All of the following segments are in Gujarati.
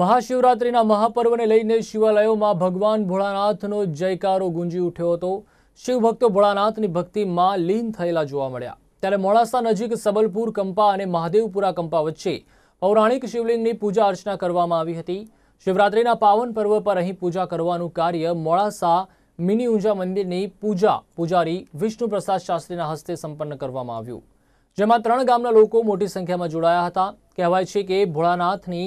મહાશિવરાત્રિના મહાપર્વને લઈને શિવાલયોમાં ભગવાન ભોળાનાથનો જયકારો ગુંજી ઉઠ્યો હતો શિવભક્તો ભોળાનાથની ભક્તિમાં લીન થયેલા જોવા મળ્યા ત્યારે મોડાસા નજીક સબલપુર કંપા અને મહાદેવપુરા કંપા વચ્ચે પૌરાણિક શિવલિંગની પૂજા અર્ચના કરવામાં આવી હતી શિવરાત્રિના પાવન પર્વ પર અહીં પૂજા કરવાનું કાર્ય મોડાસા મિની ઊંઝા મંદિરની પૂજા પૂજારી વિષ્ણુપ્રસાદ શાસ્ત્રીના હસ્તે સંપન્ન કરવામાં આવ્યું જેમાં ત્રણ ગામના લોકો મોટી સંખ્યામાં જોડાયા હતા કહેવાય છે કે ભોળાનાથની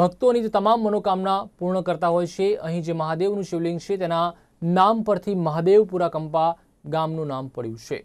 ભક્તોની જે તમામ મનોકામના પૂર્ણ કરતા હોય છે અહીં જે મહાદેવનું શિવલિંગ છે તેના નામ પરથી મહાદેવપુરા કંપા ગામનું નામ પડ્યું છે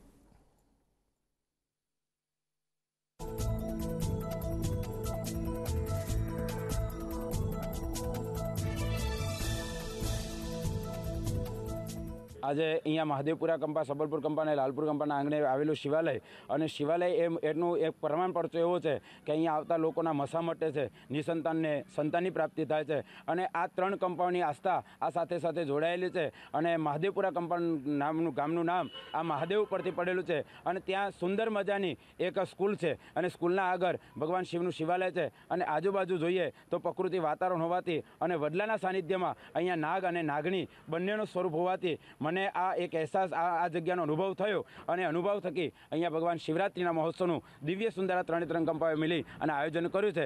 આજે અહીંયા મહાદેવપુરા કંપા સબલપુર કંપા અને લાલપુર કંપાના આંગણે આવેલું શિવાલય અને શિવાલય એ એનું એક પ્રમાણપત્ર એવો છે કે અહીંયા આવતા લોકોના મસા મટે છે નિસંતાનને સંતાનની પ્રાપ્તિ થાય છે અને આ ત્રણ કંપાઓની આસ્થા આ સાથે સાથે જોડાયેલી છે અને મહાદેવપુરા કંપાઉન્ડ નામનું ગામનું નામ આ મહાદેવ ઉપરથી પડેલું છે અને ત્યાં સુંદર મજાની એક સ્કૂલ છે અને સ્કૂલના આગળ ભગવાન શિવનું શિવાલય છે અને આજુબાજુ જોઈએ તો પ્રકૃતિ વાતાવરણ હોવાથી અને વડલાના સાનિધ્યમાં અહીંયા નાગ અને નાગણી બંનેનું સ્વરૂપ હોવાથી મને આ એક અહેસાસ આ આ જગ્યાનો અનુભવ થયો અને અનુભવ થકી અહીંયા ભગવાન શિવરાત્રિના મહોત્સવનું દિવ્ય સુંદર ત્રણે ત્રણ કંપાવે મિલી અને આયોજન કર્યું છે